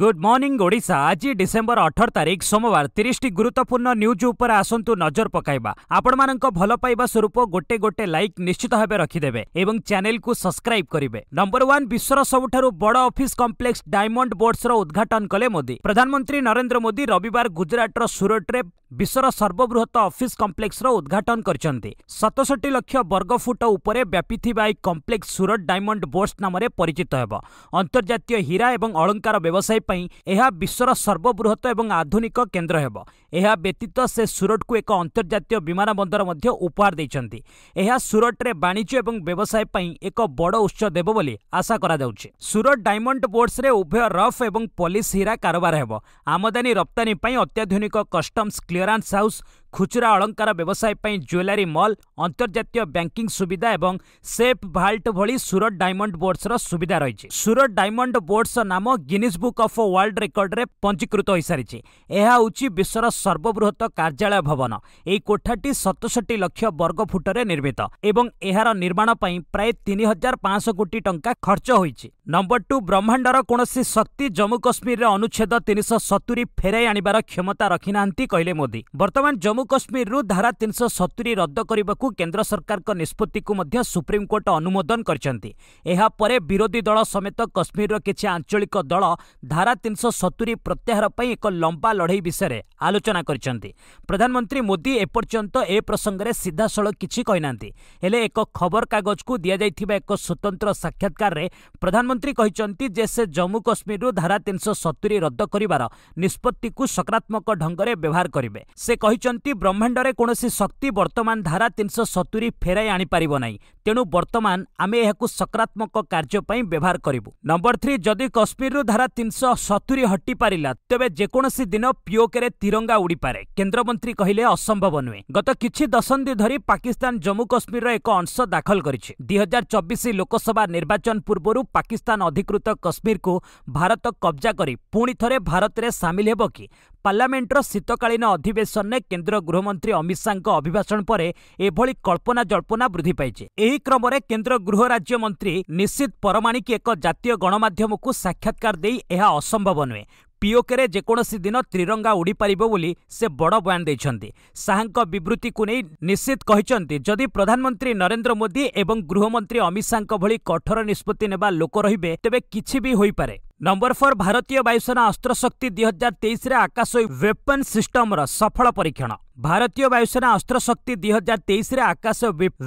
good morning ओडा आज December अठर तारीख सोमवार तिरिटी गुरुत्वपूर्ण न्यूज उप आसन्तु नजर पकैवा आपण्ड भल पाइवा स्वरूप गोटे गोटे लाइक निश्चित भावे रखिदेवे एवं को सब्सक्राइब करेंगे नंबर वन विश्वर सबुठ बड अफिस कम्प्लेक्स डायमंड बोर्ड्स उद्घाटन कले मोदी प्रधानमंत्री नरेन्द्र मोदी रविवार गुजरात र सुरटे ବିଶ୍ୱର ସର୍ବବୃହତ ଅଫିସ୍ କମ୍ପ୍ଲେକ୍ସର ଉଦ୍ଘାଟନ କରିଛନ୍ତି ସତଷଠି ଲକ୍ଷ ବର୍ଗଫୁଟ ଉପରେ ବ୍ୟାପିଥିବା ଏହି କମ୍ପ୍ଲେକ୍ସ ସୁରଟ ଡାଇମଣ୍ଡ ବୋର୍ଡ ନାମରେ ପରିଚିତ ହେବ ଅନ୍ତର୍ଜାତୀୟ ହୀରା ଏବଂ ଅଳଙ୍କାର ବ୍ୟବସାୟ ପାଇଁ ଏହା ବିଶ୍ୱର ସର୍ବବୃହତ ଏବଂ ଆଧୁନିକ କେନ୍ଦ୍ର ହେବ ଏହା ବ୍ୟତୀତ ସେ ସୁରଟକୁ ଏକ ଅନ୍ତର୍ଜାତୀୟ ବିମାନ ବନ୍ଦର ମଧ୍ୟ ଉପହାର ଦେଇଛନ୍ତି ଏହା ସୁରଟରେ ବାଣିଜ୍ୟ ଏବଂ ବ୍ୟବସାୟ ପାଇଁ ଏକ ବଡ଼ ଉତ୍ସ ଦେବ ବୋଲି ଆଶା କରାଯାଉଛି ସୁରଟ ଡାଇମଣ୍ଡ ବୋର୍ଡସରେ ଉଭୟ ରଫ୍ ଏବଂ ପଲିସ୍ ହୀରା କାରବାର ହେବ ଆମଦାନୀ ରପ୍ତାନୀ ପାଇଁ ଅତ୍ୟାଧୁନିକ କଷ୍ଟମ୍ସ କ୍ଲିୟରାନ୍ସ ହାଉସ୍ খুচরা অলঙ্কার ব্যবসায় পাই জুয়েলারি মল অন্তর্জাতীয় ব্যাঙ্কিং সুবিধা এবং সেফ ভাল্ট ভি সুরট ডায়মন্ড বোর্ডসর সুবিধা রয়েছে সুরট ডায়মন্ড বোর্ডসর নাম গিনিজ বুক অফ ওয়ার্ল্ড রেকর্ডরে পঞ্জীকৃত হয়েসারিছে ଏହା ହେଉଛି ବିଶ୍ୱର ସର୍ବବୃହତ କାର୍ଯ୍ୟାଳୟ ଭବନ ଏହି କୋଠାଟି ସତଷଠି ଲକ୍ଷ ବର୍ଗ ଫୁଟରେ ନିର୍ମିତ ଏବଂ ଏହାର ନିର୍ମାଣ ପାଇଁ ପ୍ରାୟ ତିନି ହଜାର ପାଞ୍ଚଶହ କୋଟି ଟଙ୍କା ଖର୍ଚ୍ଚ ହୋଇଛି ନମ୍ବର ଟୁ ବ୍ରହ୍ମାଣ୍ଡର କୌଣସି ଶକ୍ତି ଜମ୍ମୁ କାଶ୍ମୀରରେ ଅନୁଚ୍ଛେଦ ତିନିଶହ ସତୁରି ଫେରାଇ ଆଣିବାର କ୍ଷମତା ରଖିନାହାନ୍ତି କହିଲେ ମୋଦି ବର୍ତ୍ତମାନ ଜମ୍ମୁ କାଶ୍ମୀରରୁ ଧାରା ତିନିଶହ ସତୁରୀ ରଦ୍ଦ କରିବାକୁ କେନ୍ଦ୍ର ସରକାରଙ୍କ ନିଷ୍ପତ୍ତିକୁ ମଧ୍ୟ ସୁପ୍ରିମକୋର୍ଟ ଅନୁମୋଦନ କରିଛନ୍ତି ଏହାପରେ ବିରୋଧୀ ଦଳ ସମେତ କାଶ୍ମୀରର କିଛି ଆଞ୍ଚଳିକ ଦଳ ଧାରା ତିନିଶହ ସତୁରୀ ପ୍ରତ୍ୟାହାର ପାଇଁ ଏକ ଲମ୍ବା ଲଢ଼େଇ ବିଷୟରେ ଆଲୋଚନା କରିଛନ୍ତି ପ୍ରଧାନମନ୍ତ୍ରୀ ମୋଦି ଏପର୍ଯ୍ୟନ୍ତ ଏ ପ୍ରସଙ୍ଗରେ ସିଧାସଳଖ କିଛି କହିନାହାନ୍ତି ହେଲେ ଏକ ଖବରକାଗଜକୁ ଦିଆଯାଇଥିବା ଏକ ସ୍ୱତନ୍ତ୍ର ସାକ୍ଷାତକାରରେ ପ୍ରଧାନମନ୍ତ୍ରୀ କହିଛନ୍ତି ଯେ ସେ ଜମ୍ମୁ କାଶ୍ମୀରରୁ ଧାରା ତିନିଶହ ସତୁରୀ ରଦ୍ଦ କରିବାର ନିଷ୍ପତ୍ତିକୁ ସକାରାତ୍ମକ ଢଙ୍ଗରେ ବ୍ୟବହାର କରିବେ ସେ କହିଛନ୍ତି ବ୍ରହ୍ମାଣ୍ଡରେ କୌଣସି ଶକ୍ତି ବର୍ତ୍ତମାନ ଧାରା ତିନିଶହ ସତୁରି ଫେରାଇ ଆଣିପାରିବ ନାହିଁ ତେଣୁ ବର୍ତ୍ତମାନ ଆମେ ଏହାକୁ ସକାରାତ୍ମକ କାର୍ଯ୍ୟ ପାଇଁ ବ୍ୟବହାର କରିବୁ ନମ୍ବର ଥ୍ରୀ ଯଦି କାଶ୍ମୀରରୁ ଧାରା ତିନିଶହ ସତୁରୀ ହଟିପାରିଲା ତେବେ ଯେକୌଣସି ଦିନ ପିଓକେରେ ତିରଙ୍ଗା ଉଡ଼ିପାରେ କେନ୍ଦ୍ରମନ୍ତ୍ରୀ କହିଲେ ଅସମ୍ଭବ ନୁହେଁ ଗତ କିଛି ଦଶନ୍ଧି ଧରି ପାକିସ୍ତାନ ଜମ୍ମୁ କାଶ୍ମୀରର ଏକ ଅଂଶ ଦାଖଲ କରିଛି ଦୁଇହଜାର ଚବିଶ ଲୋକସଭା ନିର୍ବାଚନ ପୂର୍ବରୁ ପାକିସ୍ତାନ ଅଧିକୃତ କାଶ୍ମୀରକୁ ଭାରତ କବ୍ଜା କରି ପୁଣି ଥରେ ଭାରତରେ ସାମିଲ ହେବ କି ପାର୍ଲାମେଣ୍ଟର ଶୀତକାଳୀନ ଅଧିବେଶନରେ କେନ୍ଦ୍ର ଗୃହମନ୍ତ୍ରୀ ଅମିତ ଶାହାଙ୍କ ଅଭିଭାଷଣ ପରେ ଏଭଳି କଳ୍ପନା ଜଳ୍ପନା ବୃଦ୍ଧି ପାଇଛି ଏହି ଏହି କ୍ରମରେ କେନ୍ଦ୍ର ଗୃହ ମନ୍ତ୍ରୀ ନିଶିତ ପରମାଣିକ ଏକ ଜାତୀୟ ଗଣମାଧ୍ୟମକୁ ସାକ୍ଷାତକାର ଦେଇ ଏହା ଅସମ୍ଭବ ନୁହେଁ ପିଓକେରେ ଯେକୌଣସି ଦିନ ତ୍ରିରଙ୍ଗା ଉଡ଼ିପାରିବ ବୋଲି ସେ ବଡ଼ ବୟାନ ଦେଇଛନ୍ତି ଶାହାଙ୍କ ବିବୃତ୍ତିକୁ ନେଇ ନିଶିତ କହିଛନ୍ତି ଯଦି ପ୍ରଧାନମନ୍ତ୍ରୀ ନରେନ୍ଦ୍ର ମୋଦି ଏବଂ ଗୃହମନ୍ତ୍ରୀ ଅମିତ ଶାହାଙ୍କ ଭଳି କଠୋର ନିଷ୍ପତ୍ତି ନେବା ଲୋକ ରହିବେ ତେବେ କିଛି ବି ହୋଇପାରେ ନମ୍ବର ଫୋର୍ ଭାରତୀୟ ବାୟୁସେନା ଅସ୍ତ୍ରଶକ୍ତି ଦୁଇ ହଜାର ତେଇଶରେ ଆକାଶ ୱେପନ୍ ସିଷ୍ଟମ୍ର ସଫଳ ପରୀକ୍ଷଣ ଭାରତୀୟ ବାୟୁସେନା ଅସ୍ତ୍ରଶକ୍ତି ଦୁଇ ହଜାର ତେଇଶରେ ଆକାଶ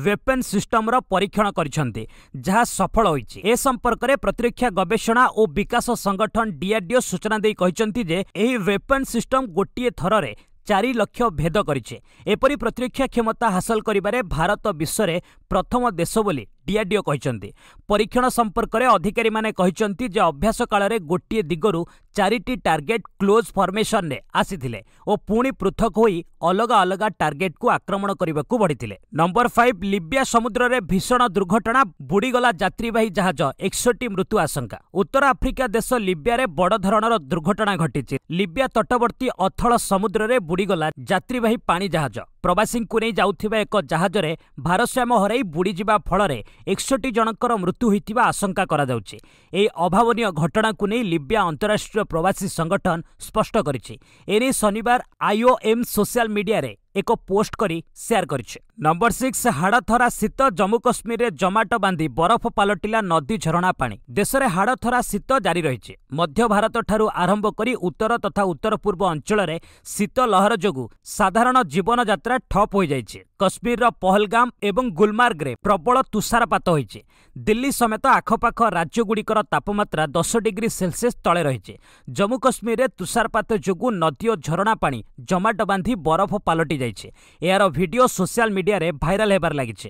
ୱେପନ୍ ସିଷ୍ଟମର ପରୀକ୍ଷଣ କରିଛନ୍ତି ଯାହା ସଫଳ ହୋଇଛି ଏ ସମ୍ପର୍କରେ ପ୍ରତିରକ୍ଷା ଗବେଷଣା ଓ ବିକାଶ ସଂଗଠନ ଡିଆର୍ଡିଓ ସୂଚନା ଦେଇ କହିଛନ୍ତି ଯେ ଏହି ୱେପନ୍ ସିଷ୍ଟମ ଗୋଟିଏ ଥରରେ ଚାରି ଲକ୍ଷ ଭେଦ କରିଛି ଏପରି ପ୍ରତିରକ୍ଷା କ୍ଷମତା ହାସଲ କରିବାରେ ଭାରତ ବିଶ୍ୱରେ ପ୍ରଥମ ଦେଶ ବୋଲି ଡିଆର୍ଡିଓ କହିଛନ୍ତି ପରୀକ୍ଷଣ ସମ୍ପର୍କରେ ଅଧିକାରୀମାନେ କହିଛନ୍ତି ଯେ ଅଭ୍ୟାସ କାଳରେ ଗୋଟିଏ ଦିଗରୁ ଚାରିଟି ଟାର୍ଗେଟ୍ କ୍ଲୋଜ୍ ଫର୍ମେସନ୍ରେ ଆସିଥିଲେ ଓ ପୁଣି ପୃଥକ ହୋଇ ଅଲଗା ଅଲଗା ଟାର୍ଗେଟ୍କୁ ଆକ୍ରମଣ କରିବାକୁ ବଢ଼ିଥିଲେ ନମ୍ବର ଫାଇଭ୍ ଲିବ୍ୟା ସମୁଦ୍ରରେ ଭୀଷଣ ଦୁର୍ଘଟଣା ବୁଡ଼ିଗଲା ଯାତ୍ରୀବାହୀ ଜାହାଜ ଏକଷଠି ମୃତ୍ୟୁ ଆଶଙ୍କା ଉତ୍ତର ଆଫ୍ରିକା ଦେଶ ଲିବ୍ୟାରେ ବଡ଼ ଧରଣର ଦୁର୍ଘଟଣା ଘଟିଛି ଲିବ୍ୟା ତଟବର୍ତ୍ତୀ ଅଥଳ ସମୁଦ୍ରରେ ବୁଡ଼ିଗଲା ଯାତ୍ରୀବାହୀ ପାଣି ଜାହାଜ ପ୍ରବାସୀଙ୍କୁ ନେଇ ଯାଉଥିବା ଏକ ଜାହାଜରେ ଭାରସାମ୍ୟ ହରାଇ ବୁଡ଼ିଯିବା ଫଳରେ ଏକଷଠି ଜଣଙ୍କର ମୃତ୍ୟୁ ହୋଇଥିବା ଆଶଙ୍କା କରାଯାଉଛି ଏହି ଅଭାବନୀୟ ଘଟଣାକୁ ନେଇ ଲିବ୍ୟା ଅନ୍ତରାଷ୍ଟ୍ରୀୟ ପ୍ରବାସୀ ସଂଗଠନ ସ୍ପଷ୍ଟ କରିଛି ଏନେଇ ଶନିବାର ଆଇଓଏମ୍ ସୋସିଆଲ ମିଡିଆରେ ଏକ ପୋଷ୍ଟ କରି ସେୟାର କରିଛି ନମ୍ବର ସିକ୍ସ ହାଡ଼ଥରା ଶୀତ ଜମ୍ମୁ କାଶ୍ମୀରରେ ଜମାଟ ବାନ୍ଧି ବରଫ ପାଲଟିଲା ନଦୀ ଝରଣା ପାଣି ଦେଶରେ ହାଡ଼ଥରା ଶୀତ ଜାରି ରହିଛି ମଧ୍ୟ ଭାରତଠାରୁ ଆରମ୍ଭ କରି ଉତ୍ତର ତଥା ଉତ୍ତର ପୂର୍ବ ଅଞ୍ଚଳରେ ଶୀତ ଲହର ଯୋଗୁଁ ସାଧାରଣ ଜୀବନଯାତ୍ରା ଠପ୍ ହୋଇଯାଇଛି କାଶ୍ମୀରର ପହଲଗାମ୍ ଏବଂ ଗୁଲମାର୍ଗରେ ପ୍ରବଳ ତୁଷାରପାତ ହୋଇଛି ଦିଲ୍ଲୀ ସମେତ ଆଖପାଖ ରାଜ୍ୟଗୁଡ଼ିକର ତାପମାତ୍ରା ଦଶ ଡିଗ୍ରୀ ସେଲସିୟସ୍ ତଳେ ରହିଛି ଜମ୍ମୁ କାଶ୍ମୀରରେ ତୁଷାରପାତ ଯୋଗୁଁ ନଦୀ ଓ ଝରଣା ପାଣି ଜମାଟ ବାନ୍ଧି ବରଫ ପାଲଟି ହୋଇଯାଇଛି ଏହାର ଭିଡ଼ିଓ ସୋସିଆଲ ମିଡିଆରେ ଭାଇରାଲ ହେବାରେ ଲାଗିଛି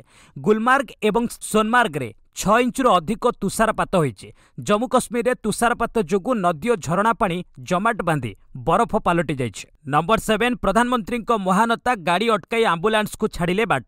ଗୁଲମାର୍ଗ ଏବଂ ସୋନମାର୍ଗରେ ଛଅ ଇଞ୍ଚରୁ ଅଧିକ ତୁଷାରପାତ ହୋଇଛି ଜମ୍ମୁ କାଶ୍ମୀରରେ ତୁଷାରପାତ ଯୋଗୁଁ ନଦୀ ଓ ଝରଣା ପାଣି ଜମାଟ ବାନ୍ଧି ବରଫ ପାଲଟି ଯାଇଛି ନମ୍ବର ସେଭେନ୍ ପ୍ରଧାନମନ୍ତ୍ରୀଙ୍କ ମହାନତା ଗାଡ଼ି ଅଟକାଇ ଆମ୍ବୁଲାନ୍ସକୁ ଛାଡ଼ିଲେ ବାଟ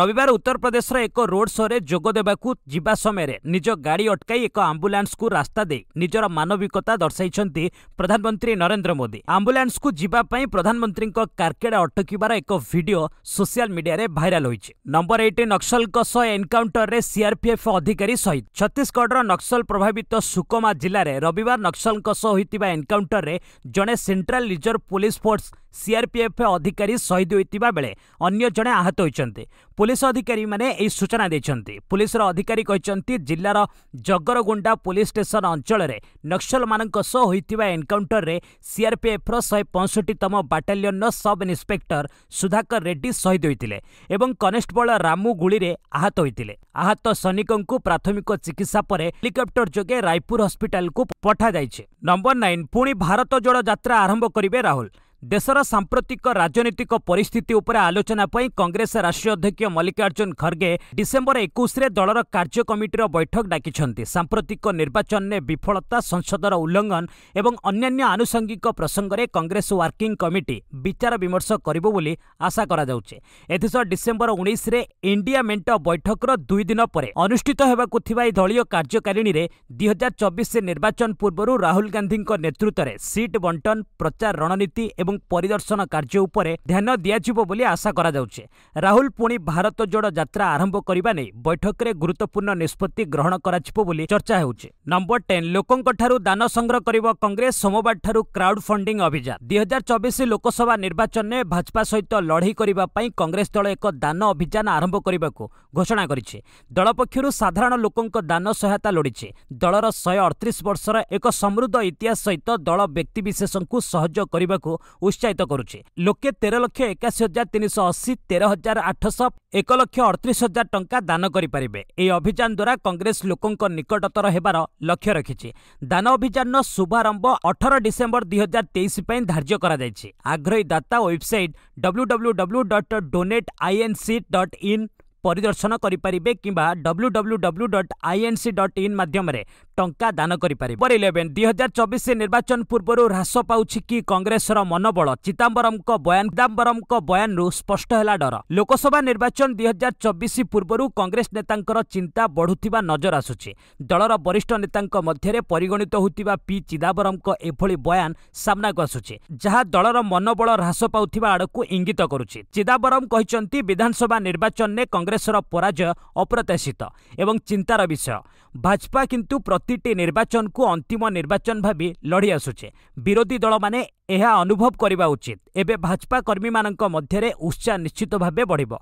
ରବିବାର ଉତ୍ତରପ୍ରଦେଶର ଏକ ରୋଡ୍ ଶୋରେ ଯୋଗ ଦେବାକୁ ଯିବା ସମୟରେ ନିଜ ଗାଡ଼ି ଅଟକାଇ ଏକ ଆମ୍ବୁଲାନ୍ସକୁ ରାସ୍ତା ଦେଇ ନିଜର ମାନବିକତା ଦର୍ଶାଇଛନ୍ତି ପ୍ରଧାନମନ୍ତ୍ରୀ ନରେନ୍ଦ୍ର ମୋଦି ଆମ୍ବୁଲାନ୍ସକୁ ଯିବା ପାଇଁ ପ୍ରଧାନମନ୍ତ୍ରୀଙ୍କ କାର୍କେଡ଼ା ଅଟକିବାର ଏକ ଭିଡିଓ ସୋସିଆଲ ମିଡିଆରେ ଭାଇରାଲ ହୋଇଛି ନମ୍ବର ଏଇଟ୍ ନକ୍ସଲଙ୍କ ସହ ଏନ୍କାଉଣ୍ଟରରେ ସିଆର୍ପିଏଫ୍ ଅଧିକ ଅଧିକାରୀ ସହିଦ ଛତିଶଗଡ଼ର ନକ୍ସଲ ପ୍ରଭାବିତ ସୁକମା ଜିଲ୍ଲାରେ ରବିବାର ନକ୍ସଲଙ୍କ ସହ ହୋଇଥିବା ଏନ୍କାଉଣ୍ଟରରେ ଜଣେ central reserve police force CRPF ଅଧିକାରୀ ଶହୀଦ ହୋଇଥିବା ବେଳେ ଅନ୍ୟ ଜଣେ ଆହତ ହୋଇଛନ୍ତି ପୁଲିସ ଅଧିକାରୀମାନେ ଏହି ସୂଚନା ଦେଇଛନ୍ତି ପୁଲିସର ଅଧିକାରୀ କହିଛନ୍ତି ଜିଲ୍ଲାର ଜଗରଗୁଣ୍ଡା ପୁଲିସ ଷ୍ଟେସନ ଅଞ୍ଚଳରେ ନକ୍ସଲମାନଙ୍କ ସହ ହୋଇଥିବା ଏନ୍କାଉଣ୍ଟରରେ ସିଆର୍ପିଏଫ୍ର ଶହେ ପଞ୍ଚଷଠିତମ ବାଟାଲିୟନ୍ର ସବ୍ ଇନ୍ସପେକ୍ଟର ସୁଧାକର ରେଡ୍ଡି ଶହୀଦ ହୋଇଥିଲେ ଏବଂ କନେଷ୍ଟବଳ ରାମୁ ଗୁଳିରେ ଆହତ ହୋଇଥିଲେ ଆହତ ସୈନିକଙ୍କୁ ପ୍ରାଥମିକ ଚିକିତ୍ସା ପରେ ହେଲିକପ୍ଟର ଯୋଗେ ରାୟପୁର ହସ୍ପିଟାଲକୁ ପଠାଯାଇଛି ନମ୍ବର ନାଇନ୍ ପୁଣି ଭାରତ ଯୋଡ଼ ଯାତ୍ରା ଆରମ୍ଭ କରିବେ ରାହୁଲ ଦେଶର ସାମ୍ପ୍ରତିକ ରାଜନୈତିକ ପରିସ୍ଥିତି ଉପରେ ଆଲୋଚନା ପାଇଁ କଂଗ୍ରେସ ରାଷ୍ଟ୍ରୀୟ ଅଧ୍ୟକ୍ଷ ମଲ୍ଲିକାର୍ଜୁନ ଖର୍ଗେ ଡିସେମ୍ବର ଏକୋଇଶରେ ଦଳର କାର୍ଯ୍ୟ କମିଟିର ବୈଠକ ଡାକିଛନ୍ତି ସାମ୍ପ୍ରତିକ ନିର୍ବାଚନରେ ବିଫଳତା ସଂସଦର ଉଲ୍ଲଙ୍ଘନ ଏବଂ ଅନ୍ୟାନ୍ୟ ଆନୁଷଙ୍ଗିକ ପ୍ରସଙ୍ଗରେ କଂଗ୍ରେସ ୱାର୍କିଂ କମିଟି ବିଚାର ବିମର୍ଶ କରିବ ବୋଲି ଆଶା କରାଯାଉଛି ଏଥିସହ ଡିସେମ୍ବର ଉଣେଇଶରେ ଇଣ୍ଡିଆ ମେଣ୍ଟ ବୈଠକର ଦୁଇ ଦିନ ପରେ ଅନୁଷ୍ଠିତ ହେବାକୁ ଥିବା ଏହି ଦଳୀୟ କାର୍ଯ୍ୟକାରିଣୀରେ ଦୁଇ ହଜାର ଚବିଶ ନିର୍ବାଚନ ପୂର୍ବରୁ ରାହୁଲ ଗାନ୍ଧୀଙ୍କ ନେତୃତ୍ୱରେ ସିଟ୍ ବଣ୍ଟନ ପ୍ରଚାର ରଣନୀତି ଏବଂ ଏବଂ ପରିଦର୍ଶନ କାର୍ଯ୍ୟ ଉପରେ ଧ୍ୟାନ ଦିଆଯିବ ବୋଲି ଆଶା କରାଯାଉଛି ରାହୁଲ ପୁଣି ଭାରତ ଯୋଡ଼ ଯାତ୍ରା ଆରମ୍ଭ କରିବା ନେଇ ବୈଠକରେ ଗୁରୁତ୍ୱପୂର୍ଣ୍ଣ ନିଷ୍ପତ୍ତି ଗ୍ରହଣ କରାଯିବ ବୋଲି ଚର୍ଚ୍ଚା ହେଉଛି ନମ୍ବର ଟେନ୍ ଲୋକଙ୍କଠାରୁ ଦାନ ସଂଗ୍ରହ କରିବ କଂଗ୍ରେସ ସୋମବାରଠାରୁ କ୍ରାଉଡ୍ ଫଣ୍ଡିଂ ଅଭିଯାନ ଦୁଇହଜାର ଚବିଶ ଲୋକସଭା ନିର୍ବାଚନରେ ଭାଜପା ସହିତ ଲଢ଼େଇ କରିବା ପାଇଁ କଂଗ୍ରେସ ଦଳ ଏକ ଦାନ ଅଭିଯାନ ଆରମ୍ଭ କରିବାକୁ ଘୋଷଣା କରିଛି ଦଳ ପକ୍ଷରୁ ସାଧାରଣ ଲୋକଙ୍କ ଦାନ ସହାୟତା ଲୋଡ଼ିଛି ଦଳର ଶହେ ଅଠତିରିଶ ବର୍ଷର ଏକ ସମୃଦ୍ଧ ଇତିହାସ ସହିତ ଦଳ ବ୍ୟକ୍ତିବିଶେଷଙ୍କୁ ସହଯୋଗ କରିବାକୁ ଉତ୍ସାହିତ କରୁଛି ଲୋକେ ତେର ଲକ୍ଷ ଏକାଅଶୀ ହଜାର ତିନିଶହ ଅଶୀ ତେର ହଜାର ଆଠଶହ ଏକ ଲକ୍ଷ ଅଠତିରିଶ ହଜାର ଟଙ୍କା ଦାନ କରିପାରିବେ ଏହି ଅଭିଯାନ ଦ୍ୱାରା କଂଗ୍ରେସ ଲୋକଙ୍କ ନିକଟତର ହେବାର ଲକ୍ଷ୍ୟ ରଖିଛି ଦାନ ଅଭିଯାନର ଶୁଭାରମ୍ଭ ଅଠର ଡିସେମ୍ବର ଦୁଇ ହଜାର ତେଇଶ ପାଇଁ ଧାର୍ଯ୍ୟ କରାଯାଇଛି ଆଗ୍ରହୀ ଦାତା website W W W dot donate INC dot in ପରିଦର୍ଶନ କରିପାରିବେ କିମ୍ବା W W W dot INC dot in ମାଧ୍ୟମରେ ଟଙ୍କା ଦାନ କରିପାରିବେ ନମ୍ବର ଇଲେଭେନ୍ ଦୁଇ ହଜାର ଚବିଶ ନିର୍ବାଚନ ପୂର୍ବରୁ ହ୍ରାସ ପାଉଛି କି କଂଗ୍ରେସର ମନୋବଳ ଚିଦାମ୍ବରମ୍ଙ୍କ ବୟାନ ଚିଦାମ୍ବରମ୍ଙ୍କ ବୟାନରୁ ସ୍ପଷ୍ଟ ହେଲା ଡର ଲୋକସଭା ନିର୍ବାଚନ ଦୁଇ ହଜାର ଚବିଶ ପୂର୍ବରୁ କଂଗ୍ରେସ ନେତାଙ୍କର ଚିନ୍ତା ବଢ଼ୁଥିବା ନଜର ଆସୁଛି ଦଳର ବରିଷ୍ଠ ନେତାଙ୍କ ମଧ୍ୟରେ ପରିଗଣିତ ହୋଇଥିବା ପି ଚିଦାମ୍ବରମ୍ଙ୍କ ଏଭଳି ବୟାନ ସାମ୍ନାକୁ ଆସୁଛି ଯାହା ଦଳର ମନୋବଳ ହ୍ରାସ ପାଉଥିବା ଆଡ଼କୁ ଇଙ୍ଗିତ କରୁଛି ଚିଦାମ୍ବରମ୍ କହିଛନ୍ତି ବିଧାନସଭା ନିର୍ବାଚନରେ କଂଗ୍ରେସ কংগ্রেসর পরাজয় অপ্রত্যাশিত এবং চিন্তার বিষয় ভাজপা কিন্তু প্রতিটি নির্বাচনকু অন্তিম নির্বাচন ভাবি লড়ি আসুছে বিরোধী দলমানে ଏହା ଅନୁଭବ କରିବା ଉଚିତ ଏବେ ଭାଜପା କର୍ମୀମାନଙ୍କ ମଧ୍ୟରେ ଉତ୍ସାହ ନିଶ୍ଚିତ ଭାବେ ବଢ଼ିବ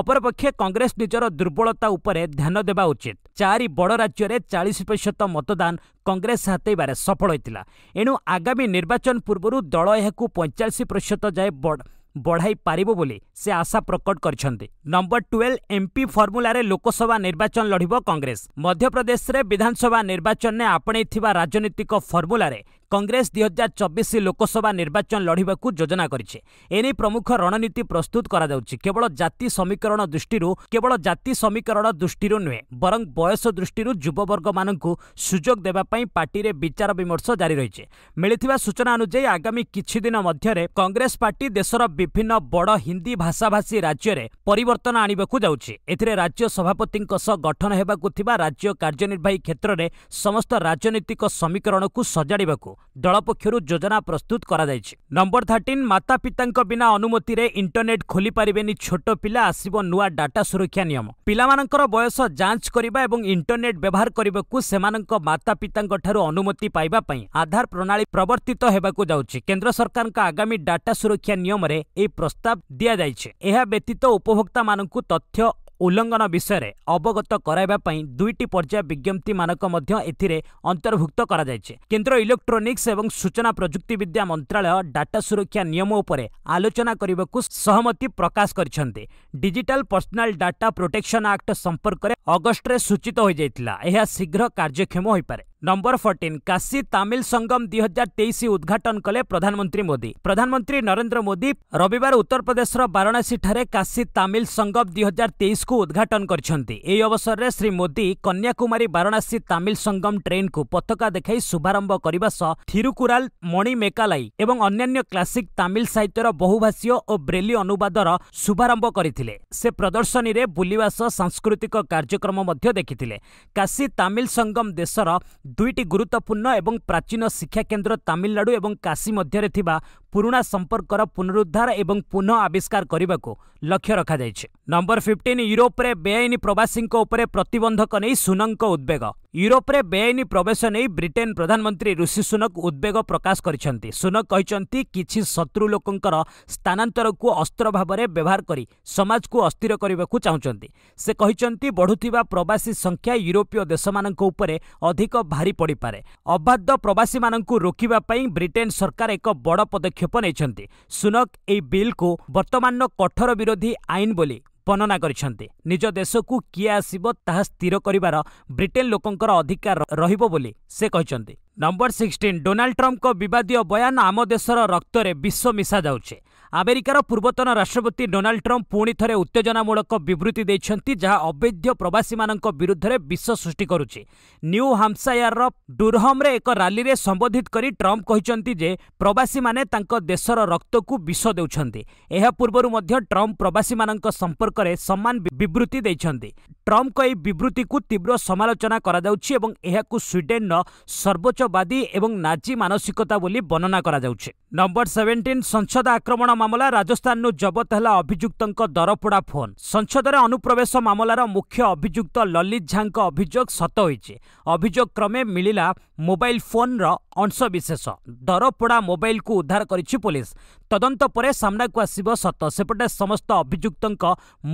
ଅପରପକ୍ଷେ କଂଗ୍ରେସ ନିଜର ଦୁର୍ବଳତା ଉପରେ ଧ୍ୟାନ ଦେବା ଉଚିତ ଚାରି ବଡ଼ ରାଜ୍ୟରେ ଚାଳିଶ ପ୍ରତିଶତ ମତଦାନ କଂଗ୍ରେସ ହାତେଇବାରେ ସଫଳ ହୋଇଥିଲା ଏଣୁ ଆଗାମୀ ନିର୍ବାଚନ ପୂର୍ବରୁ ଦଳ ଏହାକୁ ପଇଁଚାଳିଶ ପ୍ରତିଶତ ଯାଏ ବଢ଼ାଇ ପାରିବ ବୋଲି ସେ ଆଶା ପ୍ରକଟ କରିଛନ୍ତି ନମ୍ବର ଟୁଏଲ୍ଭ ଏମ୍ପି ଫର୍ମୁଲାରେ ଲୋକସଭା ନିର୍ବାଚନ ଲଢ଼ିବ କଂଗ୍ରେସ ମଧ୍ୟପ୍ରଦେଶରେ ବିଧାନସଭା ନିର୍ବାଚନରେ ଆପଣେଇଥିବା ରାଜନୈତିକ ଫର୍ମୁଲାରେ କଂଗ୍ରେସ ଦୁଇ ହଜାର ଚବିଶ ଲୋକସଭା ନିର୍ବାଚନ ଲଢ଼ିବାକୁ ଯୋଜନା କରିଛି ଏନେଇ ପ୍ରମୁଖ ରଣନୀତି ପ୍ରସ୍ତୁତ କରାଯାଉଛି କେବଳ ଜାତି ସମୀକରଣ ଦୃଷ୍ଟିରୁ କେବଳ ଜାତି ସମୀକରଣ ଦୃଷ୍ଟିରୁ ନୁହେଁ ବରଂ ବୟସ ଦୃଷ୍ଟିରୁ ଯୁବବର୍ଗମାନଙ୍କୁ ସୁଯୋଗ ଦେବା ପାଇଁ ପାର୍ଟିରେ ବିଚାର ବିମର୍ଶ ଜାରି ରହିଛି ମିଳିଥିବା ସୂଚନା ଅନୁଯାୟୀ ଆଗାମୀ କିଛି ଦିନ ମଧ୍ୟରେ କଂଗ୍ରେସ ପାର୍ଟି ଦେଶର ବିଭିନ୍ନ ବଡ଼ ହିନ୍ଦୀ ଭାଷାଭାଷୀ ରାଜ୍ୟରେ ପରିବର୍ତ୍ତନ ଆଣିବାକୁ ଯାଉଛି ଏଥିରେ ରାଜ୍ୟ ସଭାପତିଙ୍କ ସହ ଗଠନ ହେବାକୁ ଥିବା ରାଜ୍ୟ କାର୍ଯ୍ୟନିର୍ବାହୀ କ୍ଷେତ୍ରରେ ସମସ୍ତ ରାଜନୈତିକ ସମୀକରଣକୁ ସଜାଡ଼ିବାକୁ ଦଳ ପକ୍ଷରୁ ଯୋଜନା ପ୍ରସ୍ତୁତ କରାଯାଇଛି ନମ୍ବର ଥାର୍ଟିନ୍ ମାତାପିତାଙ୍କ ବିନା ଅନୁମତିରେ ଇଣ୍ଟରନେଟ୍ ଖୋଲିପାରିବେନି ଛୋଟ ପିଲା ଆସିବ ନୂଆ ଡାଟା ସୁରକ୍ଷା ନିୟମ ପିଲାମାନଙ୍କର ବୟସ ଯାଞ୍ଚ କରିବା ଏବଂ ଇଣ୍ଟରନେଟ୍ ବ୍ୟବହାର କରିବାକୁ ସେମାନଙ୍କ ମାତାପିତାଙ୍କଠାରୁ ଅନୁମତି ପାଇବା ପାଇଁ ଆଧାର ପ୍ରଣାଳୀ ପ୍ରବର୍ତ୍ତିତ ହେବାକୁ ଯାଉଛି କେନ୍ଦ୍ର ସରକାରଙ୍କ ଆଗାମୀ ଡାଟା ସୁରକ୍ଷା ନିୟମରେ ଏହି ପ୍ରସ୍ତାବ ଦିଆଯାଇଛି ଏହା ବ୍ୟତୀତ ଉପଭୋକ୍ତାମାନଙ୍କୁ ତଥ୍ୟ ଉଲ୍ଲଙ୍ଘନ ବିଷୟରେ ଅବଗତ କରାଇବା ପାଇଁ ଦୁଇଟି ପର୍ଯ୍ୟାୟ ବିଜ୍ଞପ୍ତିମାନଙ୍କ ମଧ୍ୟ ଏଥିରେ ଅନ୍ତର୍ଭୁକ୍ତ କରାଯାଇଛି କେନ୍ଦ୍ର ଇଲେକ୍ଟ୍ରୋନିକ୍ସ ଏବଂ ସୂଚନା ପ୍ରଯୁକ୍ତି ବିଦ୍ୟା ମନ୍ତ୍ରଣାଳୟ ଡାଟା ସୁରକ୍ଷା ନିୟମ ଉପରେ ଆଲୋଚନା କରିବାକୁ ସହମତି ପ୍ରକାଶ କରିଛନ୍ତି digital personal data protection act ସମ୍ପର୍କରେ ଅଗଷ୍ଟରେ ସୂଚିତ ହୋଇଯାଇଥିଲା ଏହା ଶୀଘ୍ର କାର୍ଯ୍ୟକ୍ଷମ ହୋଇପାରେ ନମ୍ବର ଫର୍ଟିନ୍ କାଶୀ ତାମିଲ ସଙ୍ଗମ ଦୁଇ ହଜାର ତେଇଶ ଉଦ୍ଘାଟନ କଲେ ପ୍ରଧାନମନ୍ତ୍ରୀ ମୋଦି ପ୍ରଧାନମନ୍ତ୍ରୀ ନରେନ୍ଦ୍ର ମୋଦି ରବିବାର ଉତ୍ତରପ୍ରଦେଶର ବାରଣାସୀଠାରେ କାଶୀ ତାମିଲ ସଙ୍ଗମ ଦୁଇ ହଜାର ତେଇଶକୁ ଉଦ୍ଘାଟନ କରିଛନ୍ତି ଏହି ଅବସରରେ ଶ୍ରୀ ମୋଦି କନ୍ୟାକୁମାରୀ ବାରଣାସୀ ତାମିଲ ସଙ୍ଗମ ଟ୍ରେନ୍କୁ ପତାକା ଦେଖାଇ ଶୁଭାରମ୍ଭ କରିବା ସହ ଥିରୁକୁରାଲ ମଣିମେକାଲାଇ ଏବଂ ଅନ୍ୟାନ୍ୟ କ୍ଲାସିକ୍ ତାମିଲ ସାହିତ୍ୟର ବହୁଭାଷୀୟ ଓ ବ୍ରେଲି ଅନୁବାଦର ଶୁଭାରମ୍ଭ କରିଥିଲେ ସେ ପ୍ରଦର୍ଶନୀରେ ବୁଲିବା ସହ ସାଂସ୍କୃତିକ କାର୍ଯ୍ୟକ୍ରମ ମଧ୍ୟ ଦେଖିଥିଲେ କାଶୀ ତାମିଲ ସଙ୍ଗମ ଦେଶର ଦୁଇଟି ଗୁରୁତ୍ୱପୂର୍ଣ୍ଣ ଏବଂ ପ୍ରାଚୀନ ଶିକ୍ଷାକେନ୍ଦ୍ର ତାମିଲନାଡ଼ୁ ଏବଂ କାଶୀ ମଧ୍ୟରେ ଥିବା ପୁରୁଣା ସମ୍ପର୍କର ପୁନରୁଦ୍ଧାର ଏବଂ ପୁନଃ ଆବିଷ୍କାର କରିବାକୁ ଲକ୍ଷ୍ୟ ରଖାଯାଇଛି ନମ୍ବର ଫିଫ୍ଟିନ୍ ୟୁରୋପରେ ବେଆଇନ ପ୍ରବାସୀଙ୍କ ଉପରେ ପ୍ରତିବନ୍ଧକ ନେଇ ସୁନଙ୍କ ଉଦ୍ବେଗ ୟୁରୋପରେ ବେଆଇନ ପ୍ରବେଶ ନେଇ ବ୍ରିଟେନ୍ ପ୍ରଧାନମନ୍ତ୍ରୀ ଋଷି ସୁନକ ଉଦ୍ବେଗ ପ୍ରକାଶ କରିଛନ୍ତି ସୁନକ କହିଛନ୍ତି କିଛି ଶତ୍ରୁ ଲୋକଙ୍କର ସ୍ଥାନାନ୍ତରକୁ ଅସ୍ତ୍ର ଭାବରେ ବ୍ୟବହାର କରି ସମାଜକୁ ଅସ୍ଥିର କରିବାକୁ ଚାହୁଁଛନ୍ତି ସେ କହିଛନ୍ତି ବଢ଼ୁଥିବା ପ୍ରବାସୀ ସଂଖ୍ୟା ୟୁରୋପୀୟ ଦେଶମାନଙ୍କ ଉପରେ ଅଧିକ ଭାରି ପଡ଼ିପାରେ ଅବାଧ ପ୍ରବାସୀମାନଙ୍କୁ ରୋକିବା ପାଇଁ ବ୍ରିଟେନ୍ ସରକାର ଏକ ବଡ଼ ପଦକ୍ଷେପ ନେଇଛନ୍ତି ସୁନକ ଏହି ବିଲ୍କୁ ବର୍ତ୍ତମାନର କଠୋର ବିରୋଧୀ ଆଇନ ବୋଲି ବର୍ଣ୍ଣନା କରିଛନ୍ତି ନିଜ ଦେଶକୁ କିଏ ଆସିବ ତାହା ସ୍ଥିର କରିବାର ବ୍ରିଟେନ୍ ଲୋକଙ୍କର ଅଧିକାର ରହିବ ବୋଲି ସେ କହିଛନ୍ତି ନମ୍ବର ସିକ୍ସଟିନ୍ ଡୋନାଲ୍ଡ ଟ୍ରମ୍ପଙ୍କ ବିବାଦୀୟ ବୟାନ ଆମ ଦେଶର ରକ୍ତରେ ବିଶ୍ୱ ମିଶାଯାଉଛି ଆମେରିକାର ପୂର୍ବତନ ରାଷ୍ଟ୍ରପତି ଡୋନାଲ୍ଡ ଟ୍ରମ୍ପ ପୁଣି ଥରେ ଉତ୍ତେଜନାମୂଳକ ବିବୃତ୍ତି ଦେଇଛନ୍ତି ଯାହା ଅବୈଧ ପ୍ରବାସୀମାନଙ୍କ ବିରୁଦ୍ଧରେ ବିଶ୍ୱ ସୃଷ୍ଟି କରୁଛି ନ୍ୟୁ ହାମ୍ସାୟାର୍ର ଡୁରହମ୍ରେ ଏକ ରାଲିରେ ସମ୍ବୋଧିତ କରି ଟ୍ରମ୍ପ କହିଛନ୍ତି ଯେ ପ୍ରବାସୀମାନେ ତାଙ୍କ ଦେଶର ରକ୍ତକୁ ବିଷ ଦେଉଛନ୍ତି ଏହା ପୂର୍ବରୁ ମଧ୍ୟ ଟ୍ରମ୍ପ ପ୍ରବାସୀମାନଙ୍କ ସମ୍ପର୍କରେ ସମାନ ବିବୃତ୍ତି ଦେଇଛନ୍ତି ଟ୍ରମ୍ପଙ୍କ ଏହି ବିବୃତ୍ତିକୁ ତୀବ୍ର ସମାଲୋଚନା କରାଯାଉଛି ଏବଂ ଏହାକୁ ସ୍ୱିଡେନ୍ର ସର୍ବୋଚ୍ଚବାଦୀ ଏବଂ ନାଜି ମାନସିକତା ବୋଲି ବର୍ଣ୍ଣନା କରାଯାଉଛି ନମ୍ବର ସେଭେଣ୍ଟିନ୍ ସଂସଦ ଆକ୍ରମଣ ଥାନା ମାମଲା ରାଜସ୍ଥାନରୁ ଜବତ ହେଲା ଅଭିଯୁକ୍ତଙ୍କ ଦରପୋଡ଼ା ଫୋନ୍ ସଂସଦରେ ଅନୁପ୍ରବେଶ ମାମଲାର ମୁଖ୍ୟ ଅଭିଯୁକ୍ତ ଲଲିତ ଝାଙ୍କ ଅଭିଯୋଗ ସତ ହୋଇଛି ଅଭିଯୋଗ କ୍ରମେ ମିଳିଲା ମୋବାଇଲ୍ ଫୋନ୍ର ଅଂଶବିଶେଷ ଦରପୋଡ଼ା ମୋବାଇଲକୁ ଉଦ୍ଧାର କରିଛି ପୋଲିସ ତଦନ୍ତ ପରେ ସାମ୍ନାକୁ ଆସିବ ସତ ସେପଟେ ସମସ୍ତ ଅଭିଯୁକ୍ତଙ୍କ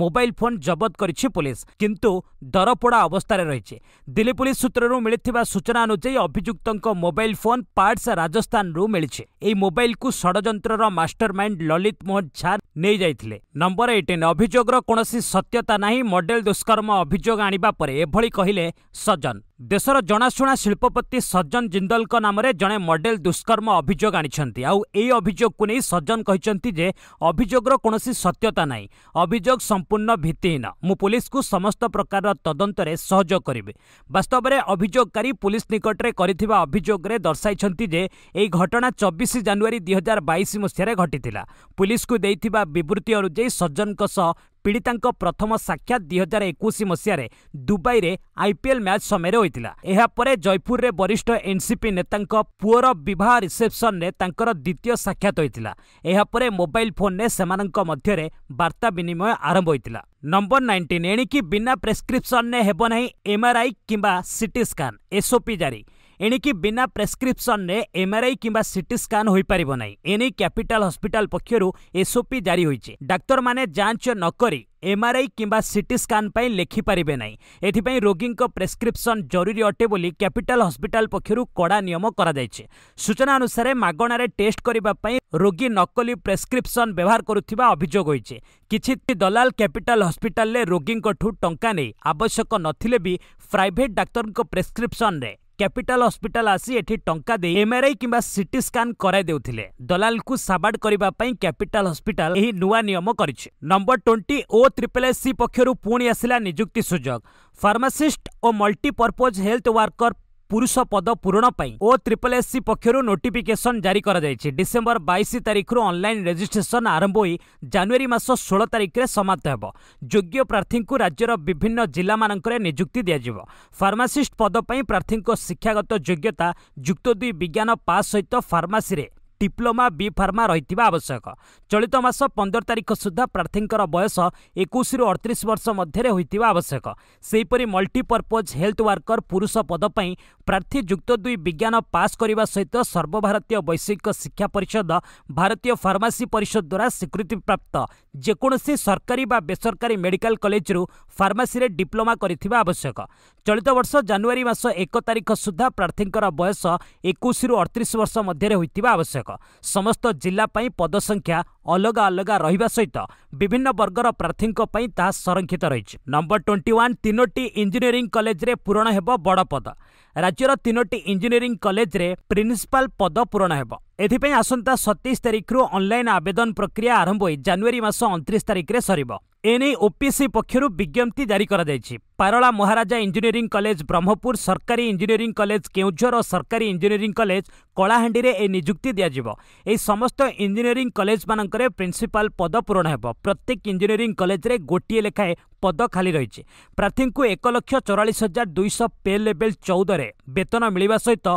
ମୋବାଇଲ ଫୋନ୍ ଜବତ କରିଛି ପୋଲିସ କିନ୍ତୁ ଦରପୋଡ଼ା ଅବସ୍ଥାରେ ରହିଛି ଦିଲ୍ଲୀ ପୋଲିସ ସୂତ୍ରରୁ ମିଳିଥିବା ସୂଚନା ଅନୁଯାୟୀ ଅଭିଯୁକ୍ତଙ୍କ ମୋବାଇଲ ଫୋନ୍ ପାର୍ଟସ୍ ରାଜସ୍ଥାନରୁ ମିଳିଛି ଏହି ମୋବାଇଲକୁ ଷଡ଼ଯନ୍ତ୍ରର ମାଷ୍ଟର ମାଇଣ୍ଡ ଲଲିତ ମୋହନ ଝା ନେଇଯାଇଥିଲେ ନମ୍ବର ଏଇଟିନ୍ ଅଭିଯୋଗର କୌଣସି ସତ୍ୟତା ନାହିଁ ମଡେଲ ଦୁଷ୍କର୍ମ ଅଭିଯୋଗ ଆଣିବା ପରେ ଏଭଳି କହିଲେ ସଜନ ଦେଶର ଜଣାଶୁଣା ଶିଳ୍ପପତି ସଜ୍ଜନ ଜିନ୍ଦଲଙ୍କ ନାମରେ ଜଣେ ମଡେଲ ଦୁଷ୍କର୍ମ ଅଭିଯୋଗ ଆଣିଛନ୍ତି ଆଉ ଏହି ଅଭିଯୋଗକୁ ନେଇ ସଜ୍ଜନ କହିଛନ୍ତି ଯେ ଅଭିଯୋଗର କୌଣସି ସତ୍ୟତା ନାହିଁ ଅଭିଯୋଗ ସମ୍ପୂର୍ଣ୍ଣ ଭିତ୍ତିହୀନ ମୁଁ ପୁଲିସକୁ ସମସ୍ତ ପ୍ରକାରର ତଦନ୍ତରେ ସହଯୋଗ କରିବି ବାସ୍ତବରେ ଅଭିଯୋଗକାରୀ ପୁଲିସ ନିକଟରେ କରିଥିବା ଅଭିଯୋଗରେ ଦର୍ଶାଇଛନ୍ତି ଯେ ଏହି ଘଟଣା ଚବିଶ ଜାନୁଆରୀ ଦୁଇହଜାର ବାଇଶ ମସିହାରେ ଘଟିଥିଲା ପୁଲିସକୁ ଦେଇଥିବା ବିବୃତ୍ତି ଅନୁଯାୟୀ ସଜ୍ଜନଙ୍କ ସହ ପୀଡ଼ିତାଙ୍କ ପ୍ରଥମ ସାକ୍ଷାତ ଦୁଇ ହଜାର ଏକୋଇଶ ମସିହାରେ ଦୁବାଇରେ ଆଇପିଏଲ୍ ମ୍ୟାଚ୍ ସମୟରେ ହୋଇଥିଲା ଏହାପରେ ଜୟପୁରରେ ବରିଷ୍ଠ ଏନ୍ସିପି ନେତାଙ୍କ ପୁଅର ବିବାହ ରିସେପ୍ସନରେ ତାଙ୍କର ଦ୍ୱିତୀୟ ସାକ୍ଷାତ ହୋଇଥିଲା ଏହାପରେ ମୋବାଇଲ୍ ଫୋନ୍ରେ ସେମାନଙ୍କ ମଧ୍ୟରେ ବାର୍ତ୍ତା ବିନିମୟ ଆରମ୍ଭ ହୋଇଥିଲା ନମ୍ବର ନାଇଣ୍ଟିନ୍ ଏଣିକି ବିନା ପ୍ରେସ୍କ୍ରିପ୍ସନରେ ହେବ ନାହିଁ ଏମ୍ଆର୍ଆଇ କିମ୍ବା ସିଟି ସ୍କାନ୍ ଏସ୍ଓପି ଜାରି ଏଣିକି ବିନା ପ୍ରେସ୍କ୍ରିପ୍ସନରେ ଏମ୍ଆର୍ଆଇ କିମ୍ବା ସିଟି ସ୍କାନ୍ ହୋଇପାରିବ ନାହିଁ ଏନେଇ କ୍ୟାପିଟାଲ ହସ୍ପିଟାଲ ପକ୍ଷରୁ ଏସ୍ଓପି ଜାରି ହୋଇଛି ଡାକ୍ତରମାନେ ଯାଞ୍ଚ ନକରି ଏମ୍ଆର୍ଆଇ କିମ୍ବା ସିଟି ସ୍କାନ୍ ପାଇଁ ଲେଖିପାରିବେ ନାହିଁ ଏଥିପାଇଁ ରୋଗୀଙ୍କ ପ୍ରେସ୍କ୍ରିପ୍ସନ୍ ଜରୁରୀ ଅଟେ ବୋଲି କ୍ୟାପିଟାଲ ହସ୍ପିଟାଲ ପକ୍ଷରୁ କଡ଼ା ନିୟମ କରାଯାଇଛି ସୂଚନା ଅନୁସାରେ ମାଗଣାରେ ଟେଷ୍ଟ କରିବା ପାଇଁ ରୋଗୀ ନକଲି ପ୍ରେସ୍କ୍ରିପ୍ସନ୍ ବ୍ୟବହାର କରୁଥିବା ଅଭିଯୋଗ ହୋଇଛି କିଛି ଦଲାଲ କ୍ୟାପିଟାଲ ହସ୍ପିଟାଲରେ ରୋଗୀଙ୍କଠୁ ଟଙ୍କା ନେଇ ଆବଶ୍ୟକ ନଥିଲେ ବି ପ୍ରାଇଭେଟ୍ ଡାକ୍ତରଙ୍କ ପ୍ରେସ୍କ୍ରିପ୍ସନ୍ରେ କ୍ୟାପିଟାଲ ହସ୍ପିଟାଲ ଆସି ଏଠି ଟଙ୍କା ଦେଇ ଏମ୍ଆର୍ଆଇ କିମ୍ବା ସିଟି ସ୍କାନ୍ କରାଇ ଦେଉଥିଲେ ଦଲାଲକୁ ସାବାଡ଼ କରିବା ପାଇଁ କ୍ୟାପିଟାଲ ହସ୍ପିଟାଲ ଏହି ନୂଆ ନିୟମ କରିଛି number twenty O triple S C ପକ୍ଷରୁ ପୁଣି ଆସିଲା ନିଯୁକ୍ତି ସୁଯୋଗ ଫାର୍ମାସିଷ୍ଟ ଓ ମଲ୍ଟିପର୍ପୋଜ୍ ହେଲ୍ଥ ୱାର୍କର ପୁରୁଷ ପଦ ପୂରଣ ପାଇଁ ଓ ତ୍ରିପଲ ଏସ୍ସି ପକ୍ଷରୁ ନୋଟିଫିକେସନ୍ ଜାରି କରାଯାଇଛି ଡିସେମ୍ବର ବାଇଶ ତାରିଖରୁ ଅନ୍ଲାଇନ୍ ରେଜିଷ୍ଟ୍ରେସନ୍ ଆରମ୍ଭ ହୋଇ ଜାନୁଆରୀ ମାସ ଷୋହଳ ତାରିଖରେ ସମାପ୍ତ ହେବ ଯୋଗ୍ୟ ପ୍ରାର୍ଥୀଙ୍କୁ ରାଜ୍ୟର ବିଭିନ୍ନ ଜିଲ୍ଲାମାନଙ୍କରେ ନିଯୁକ୍ତି ଦିଆଯିବ ଫାର୍ମାସିଷ୍ଟ ପଦ ପାଇଁ ପ୍ରାର୍ଥୀଙ୍କ ଶିକ୍ଷାଗତ ଯୋଗ୍ୟତା ଯୁକ୍ତ ଦୁଇ ବିଜ୍ଞାନ ପାସ୍ ସହିତ ଫାର୍ମାସିରେ डिप्लोमा बी फार्मा रहेको आवश्यक चलित मास पन्ध्र तारिख सुधा प्रार्थी बयस एकैश रु अठतिस वर्ष मध्य आवश्यक सहीपरि मल्टीपर्पज हेल्थ वर्कर पुरुष पदप प्रार्थी जुक्त दुई विज्ञान पास गर्न सहित सर्वभारतीय वैषयिक शिक्षा परिषद भारतीय परिषद द्वारा स्वीकृति प्राप्त जो सरकारी बेसरकारी मेडिकल कलेज्रु फर्मासी डिप्लोमा आवश्यक चलित वर्ष जानुवरी मास एक तारिख सुधा प्रार्थीको बयस एकै अठतिस वर्ष मध्य आवश्यक ଆବଶ୍ୟକ ସମସ୍ତ ଜିଲ୍ଲା ପାଇଁ ପଦ ସଂଖ୍ୟା ଅଲଗା ଅଲଗା ରହିବା ସହିତ ବିଭିନ୍ନ ବର୍ଗର ପ୍ରାର୍ଥୀଙ୍କ ପାଇଁ ତାହା ସଂରକ୍ଷିତ ରହିଛି ନମ୍ବର ଟ୍ୱେଣ୍ଟି ୱାନ୍ ତିନୋଟି ଇଞ୍ଜିନିୟରିଂ କଲେଜରେ ପୂରଣ ହେବ ବଡ଼ ପଦ ରାଜ୍ୟର ତିନୋଟି ଇଞ୍ଜିନିୟରିଂ କଲେଜରେ ପ୍ରିନ୍ସିପାଲ ପଦ ପୂରଣ ହେବ ଏଥିପାଇଁ ଆସନ୍ତା ସତେଇଶ ତାରିଖରୁ ଅନ୍ଲାଇନ୍ ଆବେଦନ ପ୍ରକ୍ରିୟା ଆରମ୍ଭ ହୋଇ ଜାନୁଆରୀ ମାସ ଅଣତିରିଶ ତାରିଖରେ ସରିବ ଏନେଇ ଓପିଏସ୍ସି ପକ୍ଷରୁ ବିଜ୍ଞପ୍ତି ଜାରି କରାଯାଇଛି ପାରଳା ମହାରାଜା ଇଞ୍ଜିନିୟରିଂ କଲେଜ ବ୍ରହ୍ମପୁର ସରକାରୀ ଇଞ୍ଜିନିୟରିଂ କଲେଜ କେଉଁଝର ଓ ସରକାରୀ ଇଞ୍ଜିନିୟରିଂ କଲେଜ କଳାହାଣ୍ଡିରେ ଏହି ନିଯୁକ୍ତି ଦିଆଯିବ ଏହି ସମସ୍ତ ଇଞ୍ଜିନିୟରିଂ କଲେଜମାନଙ୍କରେ ପ୍ରିନ୍ସିପାଲ ପଦ ପୂରଣ ହେବ ପ୍ରତ୍ୟେକ ଇଞ୍ଜିନିୟରିଂ କଲେଜରେ ଗୋଟିଏ ଲେଖାଏଁ ପଦ ଖାଲି ରହିଛି ପ୍ରାର୍ଥୀଙ୍କୁ ଏକ ଲକ୍ଷ ଚଉରାଳିଶ ହଜାର ଦୁଇଶହ ପେ ଲେବେଲ୍ ଚଉଦରେ ବେତନ ମିଳିବା ସହିତ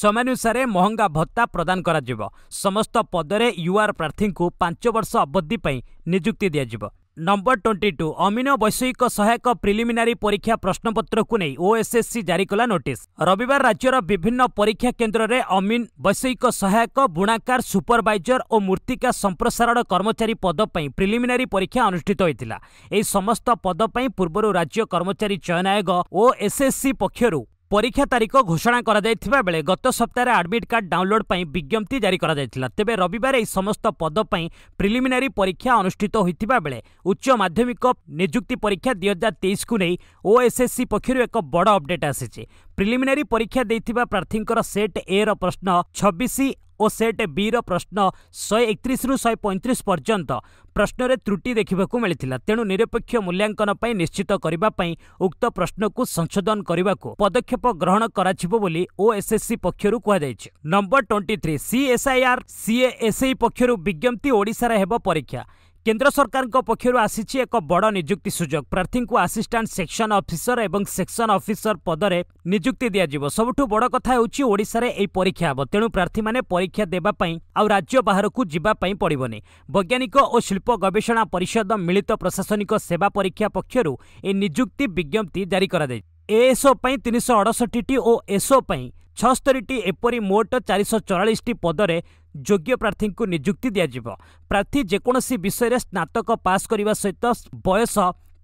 ସମୟାନୁସାରେ ମହଙ୍ଗା ଭତ୍ତା ପ୍ରଦାନ କରାଯିବ ସମସ୍ତ ପଦରେ ୟୁଆର୍ ପ୍ରାର୍ଥୀଙ୍କୁ ପାଞ୍ଚ ବର୍ଷ ଅବଧି ପାଇଁ ନିଯୁକ୍ତି ଦିଆଯିବ ନମ୍ବର ଟ୍ୱେଣ୍ଟି ଟୁ ଅମିନୀୟ ବୈଷୟିକ ସହାୟକ ପ୍ରିଲିମିନାରୀ ପରୀକ୍ଷା ପ୍ରଶ୍ନପତ୍ରକୁ ନେଇ ଓଏସ୍ଏସ୍ସି ଜାରି କଲା ନୋଟିସ୍ ରବିବାର ରାଜ୍ୟର ବିଭିନ୍ନ ପରୀକ୍ଷା କେନ୍ଦ୍ରରେ ଅମିନ ବୈଷୟିକ ସହାୟକ ବୁଣାକାର ସୁପରଭାଇଜର ଓ ମୂର୍ତ୍ତିକା ସମ୍ପ୍ରସାରଣ କର୍ମଚାରୀ ପଦ ପାଇଁ ପ୍ରିଲିମିନାରୀ ପରୀକ୍ଷା ଅନୁଷ୍ଠିତ ହୋଇଥିଲା ଏହି ସମସ୍ତ ପଦ ପାଇଁ ପୂର୍ବରୁ ରାଜ୍ୟ କର୍ମଚାରୀ ଚୟନ ଆୟୋଗ ଓ ଏସ୍ଏସ୍ସି ପକ୍ଷରୁ পরীক্ষা তারিখ ঘোষণা করা যাইଥିବା বেলে গত সপ্তাহে আডমিট কার্ড ডাউনলোড পাই বিজ্ঞপ্তি জারি করা যাইছিল তেবে রবিবার এই সমস্ত পদ পাই প্রিলিমিনারি পরীক্ষা অনুষ্ঠিত হইতিবা বেলে উচ্চ মাধ্যমিক নিযুক্তি পরীক্ষা দুই হাজার তেইশকু নেই ওএসএসসি পক্ষর এক বড় অপডেট আসিছে প্রিলিমিনারি পরীক্ষা দেইଥିବା প্রার্থীঙ্কর সেট এ র প্রশ্ন ছবিশ ଓ ସେଟ୍ ବିର ପ୍ରଶ୍ନ ଶହେ ଏକତିରିଶରୁ ଶହେ ପଇଁତିରିଶ ପର୍ଯ୍ୟନ୍ତ ପ୍ରଶ୍ନରେ ତ୍ରୁଟି ଦେଖିବାକୁ ମିଳିଥିଲା ତେଣୁ ନିରପେକ୍ଷ ମୂଲ୍ୟାଙ୍କନ ପାଇଁ ନିଶ୍ଚିତ କରିବା ପାଇଁ ଉକ୍ତ ପ୍ରଶ୍ନକୁ ସଂଶୋଧନ କରିବାକୁ ପଦକ୍ଷେପ ଗ୍ରହଣ କରାଯିବ ବୋଲି ଓଏସ୍ଏସ୍ସି ପକ୍ଷରୁ କୁହାଯାଇଛି number twenty three CSIR CASI ପକ୍ଷରୁ ବିଜ୍ଞପ୍ତି ଓଡ଼ିଶାରେ ହେବ ପରୀକ୍ଷା କେନ୍ଦ୍ର ସରକାରଙ୍କ ପକ୍ଷରୁ ଆସିଛି ଏକ ବଡ଼ ନିଯୁକ୍ତି ସୁଯୋଗ ପ୍ରାର୍ଥୀଙ୍କୁ ଆସିଷ୍ଟାଣ୍ଟ ସେକ୍ସନ ଅଫିସର ଏବଂ ସେକ୍ସନ ଅଫିସର ପଦରେ ନିଯୁକ୍ତି ଦିଆଯିବ ସବୁଠୁ ବଡ଼ କଥା ହେଉଛି ଓଡ଼ିଶାରେ ଏହି ପରୀକ୍ଷା ହେବ ତେଣୁ ପ୍ରାର୍ଥୀମାନେ ପରୀକ୍ଷା ଦେବା ପାଇଁ ଆଉ ରାଜ୍ୟ ବାହାରକୁ ଯିବା ପାଇଁ ପଡ଼ିବନି ବୈଜ୍ଞାନିକ ଓ ଶିଳ୍ପ ଗବେଷଣା ପରିଷଦ ମିଳିତ ପ୍ରଶାସନିକ ସେବା ପରୀକ୍ଷା ପକ୍ଷରୁ ଏହି ନିଯୁକ୍ତି ବିଜ୍ଞପ୍ତି ଜାରି କରାଯାଇଛି ଏଏସ୍ଓ ପାଇଁ ତିନିଶହ ଅଡ଼ଷଠିଟି ଓ ଏସ୍ଓ ପାଇଁ ଛଅସ୍ତରୀଟି ଏପରି ମୋଟ ଚାରିଶହ ଚଉରାଳିଶଟି ପଦରେ ଯୋଗ୍ୟ ପ୍ରାର୍ଥୀଙ୍କୁ ନିଯୁକ୍ତି ଦିଆଯିବ ପ୍ରାର୍ଥୀ ଯେକୌଣସି ବିଷୟରେ ସ୍ନାତକ ପାସ୍ କରିବା ସହିତ ବୟସ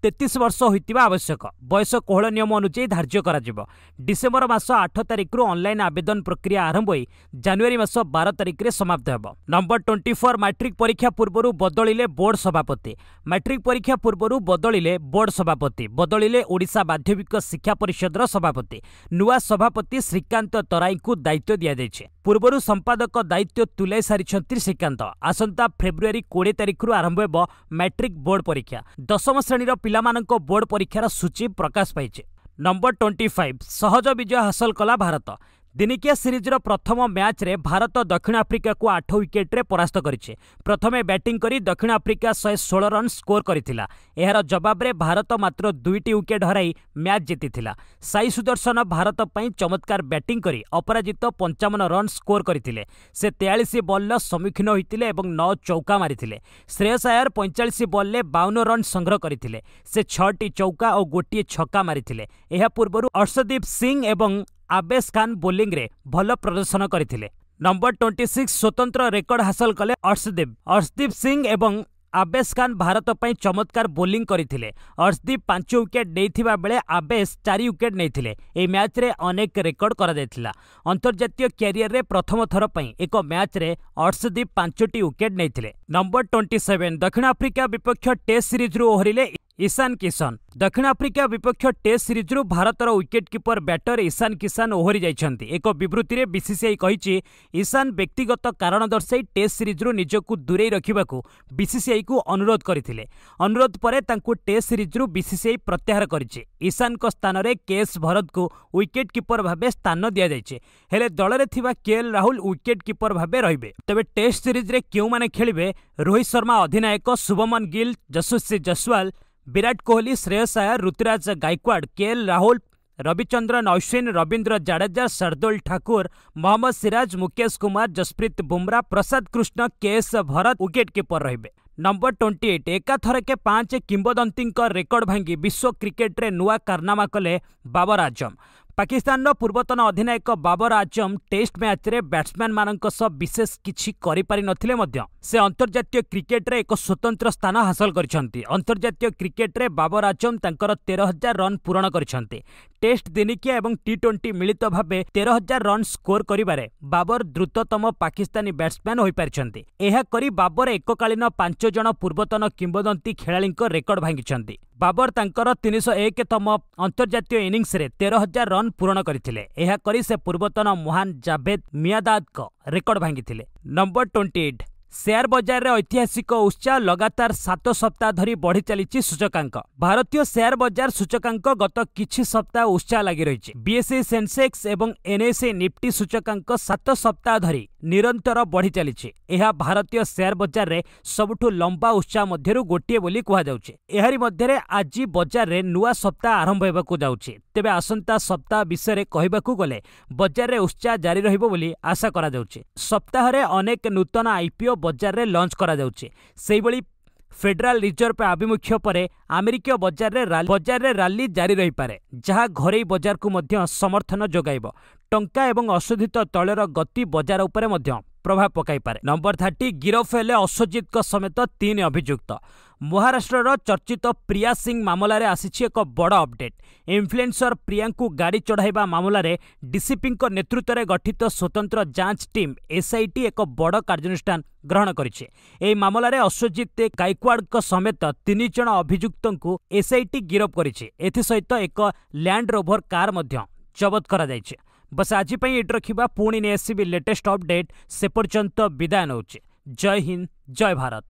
ତେତିଶ ବର୍ଷ ହୋଇଥିବା ଆବଶ୍ୟକ ବୟସ କୋହଳ ନିୟମ ଅନୁଯାୟୀ ଧାର୍ଯ୍ୟ କରାଯିବ ଡିସେମ୍ବର ମାସ ଆଠ ତାରିଖରୁ ଅନ୍ଲାଇନ୍ ଆବେଦନ ପ୍ରକ୍ରିୟା ଆରମ୍ଭ ହୋଇ ଜାନୁଆରୀ ମାସ ବାର ତାରିଖରେ ସମାପ୍ତ ହେବ ନମ୍ବର ଟ୍ୱେଣ୍ଟି ଫୋର୍ ମାଟ୍ରିକ୍ ପରୀକ୍ଷା ପୂର୍ବରୁ ବଦଳିଲେ ବୋର୍ଡ ସଭାପତି ମାଟ୍ରିକ୍ ପରୀକ୍ଷା ପୂର୍ବରୁ ବଦଳିଲେ ବୋର୍ଡ ସଭାପତି ବଦଳିଲେ ଓଡ଼ିଶା ମାଧ୍ୟମିକ ଶିକ୍ଷା ପରିଷଦର ସଭାପତି ନୂଆ ସଭାପତି ଶ୍ରୀକାନ୍ତ ତରାଇଙ୍କୁ ଦାୟିତ୍ୱ ଦିଆଯାଇଛି ପୂର୍ବରୁ ସମ୍ପାଦକ ଦାୟିତ୍ୱ ତୁଲାଇ ସାରିଛନ୍ତି ଶ୍ରୀକାନ୍ତ ଆସନ୍ତା ଫେବୃୟାରୀ କୋଡ଼ିଏ ତାରିଖରୁ ଆରମ୍ଭ ହେବ ମାଟ୍ରିକ୍ ବୋର୍ଡ ପରୀକ୍ଷା ଦଶମ ଶ୍ରେଣୀର ପିଲାମାନଙ୍କ ବୋର୍ଡ ପରୀକ୍ଷାର ସୂଚୀ ପ୍ରକାଶ ପାଇଛି ନମ୍ବର ଟ୍ୱେଣ୍ଟି ଫାଇଭ୍ ସହଜ ବିଜୟ ହାସଲ କଲା ଭାରତ ଦିନିକିଆ ସିରିଜ୍ର ପ୍ରଥମ ମ୍ୟାଚ୍ରେ ଭାରତ ଦକ୍ଷିଣ ଆଫ୍ରିକାକୁ ଆଠ ୱିକେଟ୍ରେ ପରାସ୍ତ କରିଛି ପ୍ରଥମେ ବ୍ୟାଟିଂ କରି ଦକ୍ଷିଣ ଆଫ୍ରିକା ଶହେ ଷୋହଳ ରନ୍ ସ୍କୋର କରିଥିଲା ଏହାର ଜବାବରେ ଭାରତ ମାତ୍ର ଦୁଇଟି ୱିକେଟ୍ ହରାଇ ମ୍ୟାଚ୍ ଜିତିଥିଲା ସାଇ ସୁଦର୍ଶନ ଭାରତ ପାଇଁ ଚମତ୍କାର ବ୍ୟାଟିଂ କରି ଅପରାଜିତ ପଞ୍ଚାବନ ରନ୍ ସ୍କୋର କରିଥିଲେ ସେ ତେୟାଳିଶ ବଲ୍ର ସମ୍ମୁଖୀନ ହୋଇଥିଲେ ଏବଂ ନଅ ଚୌକା ମାରିଥିଲେ ଶ୍ରେୟସ ଆୟର ପଇଁଚାଳିଶ ବଲ୍ରେ ବାଉନ ରନ୍ ସଂଗ୍ରହ କରିଥିଲେ ସେ ଛଅଟି ଚୌକା ଓ ଗୋଟିଏ ଛକା ମାରିଥିଲେ ଏହା ପୂର୍ବରୁ ଅର୍ଷଦୀପ ସିଂ ଏବଂ ଆବେଶ ଖାନ୍ ବୋଲିଂରେ ଭଲ ପ୍ରଦର୍ଶନ କରିଥିଲେ ନମ୍ବର ଟ୍ୱେଣ୍ଟି ସିକ୍ସ ସ୍ୱତନ୍ତ୍ର ରେକର୍ଡ ହାସଲ କଲେ ଅର୍ଶଦୀପ ଅର୍ଶଦୀପ ସିଂ ଏବଂ ଆବେଶ ଖାନ୍ ଭାରତ ପାଇଁ ଚମତ୍କାର ବୋଲିଂ କରିଥିଲେ ଅର୍ଶଦୀପ ପାଞ୍ଚ ୱିକେଟ୍ ନେଇଥିବା ବେଳେ ଆବେଶ ଚାରି ୱିକେଟ୍ ନେଇଥିଲେ ଏହି ମ୍ୟାଚ୍ରେ ଅନେକ ରେକର୍ଡ କରାଯାଇଥିଲା ଅନ୍ତର୍ଜାତୀୟ କ୍ୟାରିୟରରେ ପ୍ରଥମ ଥର ପାଇଁ ଏକ ମ୍ୟାଚ୍ରେ ଅର୍ଶଦୀପ ପାଞ୍ଚଟି ୱିକେଟ୍ ନେଇଥିଲେ ନମ୍ବର ଟ୍ୱେଣ୍ଟି ସେଭେନ୍ ଦକ୍ଷିଣ ଆଫ୍ରିକା ବିପକ୍ଷ ଟେଷ୍ଟ ସିରିଜ୍ରୁ ଓହରିଲେ ଇଶାନ କିଶନ ଦକ୍ଷିଣ ଆଫ୍ରିକା ବିପକ୍ଷ ଟେଷ୍ଟ ସିରିଜ୍ରୁ ଭାରତର wicket keeper batter Ishan Kishan ଓହରି ଯାଇଛନ୍ତି ଏକ ବିବୃତ୍ତିରେ ବିସିସିଆଇ କହିଛି ଇଶାନ ବ୍ୟକ୍ତିଗତ କାରଣ ଦର୍ଶାଇ ଟେଷ୍ଟ ସିରିଜ୍ରୁ ନିଜକୁ ଦୂରେଇ ରଖିବାକୁ ବିସିସିଆଇକୁ ଅନୁରୋଧ କରିଥିଲେ ଅନୁରୋଧ ପରେ ତାଙ୍କୁ ଟେଷ୍ଟ ସିରିଜ୍ରୁ ବିସିସିଆଇ ପ୍ରତ୍ୟାହାର କରିଛି ଇଶାନଙ୍କ ସ୍ଥାନରେ କେଏସ୍ ଭରତଙ୍କୁ ୱିକେଟ୍ କିପର ଭାବେ ସ୍ଥାନ ଦିଆଯାଇଛି ହେଲେ ଦଳରେ ଥିବା କେଏଲ୍ ରାହୁଲ ୱିକେଟ୍ କିପର ଭାବେ ରହିବେ ତେବେ ଟେଷ୍ଟ ସିରିଜ୍ରେ କେଉଁମାନେ ଖେଳିବେ ରୋହିତ ଶର୍ମା ଅଧିନାୟକ ଶୁଭମନ ଗିଲ୍ ଯଶସ୍ୱୀ ଜସ୍ୱାଲ विराट कोहली श्रेयस अयर ऋतुराज गायकवाड़ के Rahul Ravichandran Ashwin Ravindra Jadeja Sardul Thakur Mohammad Siraj Mukesh Kumar Jasprit Bumrah Prasad Krishna K S Bharat wicket keeper रे नंबर ट्वेंटी एट एकाथरके पाँच किंबदंती रेकर्ड भांगी विश्व क्रिकेट रे नुआ कारनामा कले बाबर आजम ପାକିସ୍ତାନର ପୂର୍ବତନ ଅଧିନାୟକ ବାବର ଆଜମ ଟେଷ୍ଟ ମ୍ୟାଚ୍ରେ ବ୍ୟାଟ୍ସମ୍ୟାନମାନଙ୍କ ସହ ବିଶେଷ କିଛି କରିପାରିନଥିଲେ ମଧ୍ୟ ସେ ଅନ୍ତର୍ଜାତୀୟ କ୍ରିକେଟ୍ରେ ଏକ ସ୍ୱତନ୍ତ୍ର ସ୍ଥାନ ହାସଲ କରିଛନ୍ତି ଅନ୍ତର୍ଜାତୀୟ କ୍ରିକେଟ୍ରେ ବାବର ଆଜମ ତାଙ୍କର ତେର ହଜାର ରନ୍ ପୂରଣ କରିଛନ୍ତି টেস্ট দিনিকিয়া এবং টি টোয়েন্টি মিলিত ভাবে তের হাজার রন স্কোর করবার বাবর দ্রুততম পাকিস্তানী ব্যাটসম্যান হয়েপারিছেন এরপরি বাবর এককালীন পাঁচ জন পূর্বতন কিংবদন্তী খেলাড়ি রেকর্ড ভাঙ্গিছেন বাবর তাঁর তিনশ একতম অন্তর্জাতীয় ইনিংসে তের হাজার রন পূরণ করে এরপরি সে পূর্বতন মহান জাভেদ মিয়াদাদক রেকর্ড ভাঙ্গি নম্বর টোয়েন্টি এইট ସେୟାର ବଜାରରେ ଐତିହାସିକ ଉତ୍ସାହ ଲଗାତାର ସାତ ସପ୍ତାହ ଧରି ବଢ଼ି ଚାଲିଛି ସୂଚକାଙ୍କ ଭାରତୀୟ ସେୟାର ବଜାର ସୂଚକାଙ୍କ ଗତ କିଛି ସପ୍ତାହ ଉତ୍ସାହ ଲାଗି ରହିଛି ବିଏସ୍ସି ସେନ୍ସେକ୍ସ ଏବଂ ଏନ୍ଏସ୍ସି ନିଫ୍ଟି ସୂଚକାଙ୍କ ସାତ ସପ୍ତାହ ଧରି ନିରନ୍ତର ବଢ଼ି ଚାଲିଛି ଏହା ଭାରତୀୟ ସେୟାର ବଜାରରେ ସବୁଠୁ ଲମ୍ବା ଉତ୍ସାହ ମଧ୍ୟରୁ ଗୋଟିଏ ବୋଲି କୁହାଯାଉଛି ଏହାରି ମଧ୍ୟରେ ଆଜି ବଜାରରେ ନୂଆ ସପ୍ତାହ ଆରମ୍ଭ ହେବାକୁ ଯାଉଛି ତେବେ ଆସନ୍ତା ସପ୍ତାହ ବିଷୟରେ କହିବାକୁ ଗଲେ ବଜାରରେ ଉତ୍ସାହ ଜାରି ରହିବ ବୋଲି ଆଶା କରାଯାଉଛି ସପ୍ତାହରେ ଅନେକ ନୂତନ ଆଇପିଓ ବଜାରରେ ଲଞ୍ଚ କରାଯାଉଛି ସେହିଭଳି ଫେଡେରାଲ ରିଜର୍ଭ ଆଭିମୁଖ୍ୟ ପରେ ଆମେରିକୀୟ ବଜାରରେ ବଜାରରେ ରାଲି ଜାରି ରହିପାରେ ଯାହା ଘରୋଇ ବଜାରକୁ ମଧ୍ୟ ସମର୍ଥନ ଯୋଗାଇବ ଟଙ୍କା ଏବଂ ଅଶୋଧିତ ତୈଳର ଗତି ବଜାର ଉପରେ ମଧ୍ୟ ପ୍ରଭାବ ପକାଇପାରେ ନମ୍ବର ଥାର୍ଟି ଗିରଫ ହେଲେ ଅଶ୍ୱଜିତଙ୍କ ସମେତ ତିନି ଅଭିଯୁକ୍ତ ମହାରାଷ୍ଟ୍ରର ଚର୍ଚ୍ଚିତ ପ୍ରିୟା ସିଂ ମାମଲାରେ ଆସିଛି ଏକ ବଡ଼ ଅପଡେଟ୍ ଇନ୍ଫ୍ଲୁଏନ୍ସର ପ୍ରିୟାଙ୍କୁ ଗାଡ଼ି ଚଢ଼ାଇବା ମାମଲାରେ ଡିସିପିଙ୍କ ନେତୃତ୍ୱରେ ଗଠିତ ସ୍ୱତନ୍ତ୍ର ଯାଞ୍ଚ ଟିମ୍ ଏସ୍ଆଇଟି ଏକ ବଡ଼ କାର୍ଯ୍ୟାନୁଷ୍ଠାନ ଗ୍ରହଣ କରିଛି ଏହି ମାମଲାରେ ଅଶ୍ୱଜିତ ଗାଇକ୍ୱାଡ଼ଙ୍କ ସମେତ ତିନି ଜଣ ଅଭିଯୁକ୍ତଙ୍କୁ ଏସ୍ଆଇଟି ଗିରଫ କରିଛି ଏଥିସହିତ ଏକ ଲ୍ୟାଣ୍ଡ ରୋଭର କାର୍ ମଧ୍ୟ ଜବତ କରାଯାଇଛି ବସ୍ ଆଜି ପାଇଁ ଏଠି ରଖିବା ପୁଣି ନେଇ ଆସିବି ଲେଟେଷ୍ଟ ଅପଡେଟ୍ ସେପର୍ଯ୍ୟନ୍ତ ବିଦାୟ ନେଉଛି ଜୟ ହିନ୍ଦ ଜୟ ଭାରତ